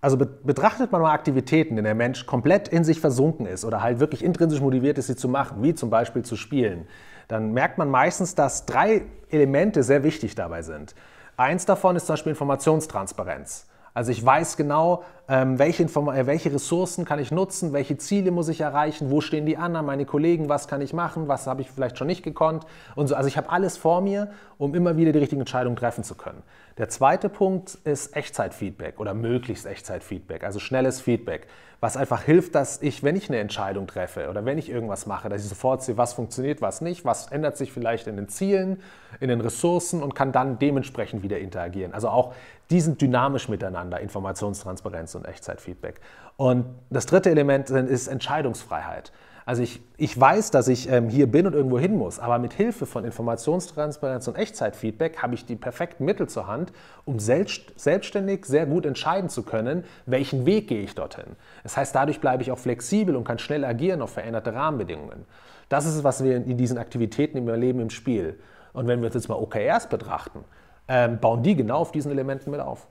Also betrachtet man mal Aktivitäten, in der Mensch komplett in sich versunken ist oder halt wirklich intrinsisch motiviert ist, sie zu machen, wie zum Beispiel zu spielen, dann merkt man meistens, dass drei Elemente sehr wichtig dabei sind. Eins davon ist zum Beispiel Informationstransparenz. Also ich weiß genau, ähm, welche, äh, welche, Ressourcen kann ich nutzen, welche Ziele muss ich erreichen, wo stehen die anderen, meine Kollegen, was kann ich machen, was habe ich vielleicht schon nicht gekonnt und so. Also ich habe alles vor mir, um immer wieder die richtigen Entscheidungen treffen zu können. Der zweite Punkt ist Echtzeitfeedback oder möglichst Echtzeitfeedback, also schnelles Feedback, was einfach hilft, dass ich, wenn ich eine Entscheidung treffe oder wenn ich irgendwas mache, dass ich sofort sehe, was funktioniert, was nicht, was ändert sich vielleicht in den Zielen, in den Ressourcen und kann dann dementsprechend wieder interagieren. Also auch diesen dynamisch miteinander Informationstransparenz und Echtzeitfeedback. Und das dritte Element ist Entscheidungsfreiheit. Also ich, ich weiß, dass ich ähm, hier bin und irgendwo hin muss, aber mit Hilfe von Informationstransparenz und Echtzeitfeedback habe ich die perfekten Mittel zur Hand, um selbst, selbstständig sehr gut entscheiden zu können, welchen Weg gehe ich dorthin. Das heißt, dadurch bleibe ich auch flexibel und kann schnell agieren auf veränderte Rahmenbedingungen. Das ist es, was wir in diesen Aktivitäten im Leben im Spiel. Und wenn wir uns jetzt mal OKRs betrachten, ähm, bauen die genau auf diesen Elementen mit auf.